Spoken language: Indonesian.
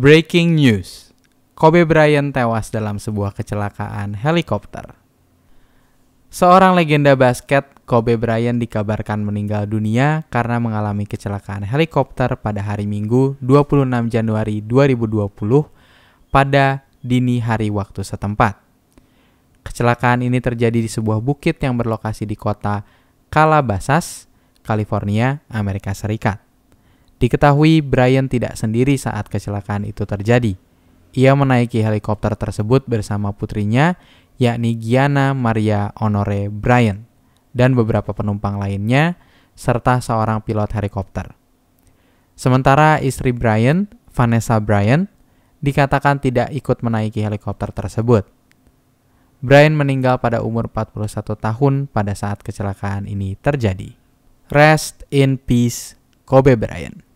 Breaking news. Kobe Bryant tewas dalam sebuah kecelakaan helikopter. Seorang legenda basket, Kobe Bryant dikabarkan meninggal dunia karena mengalami kecelakaan helikopter pada hari Minggu 26 Januari 2020 pada dini hari waktu setempat. Kecelakaan ini terjadi di sebuah bukit yang berlokasi di kota Calabasas, California, Amerika Serikat. Diketahui Brian tidak sendiri saat kecelakaan itu terjadi. Ia menaiki helikopter tersebut bersama putrinya, yakni Gianna Maria Honore Brian, dan beberapa penumpang lainnya, serta seorang pilot helikopter. Sementara istri Brian, Vanessa Brian, dikatakan tidak ikut menaiki helikopter tersebut. Brian meninggal pada umur 41 tahun pada saat kecelakaan ini terjadi. Rest in peace, Kobe Bryant.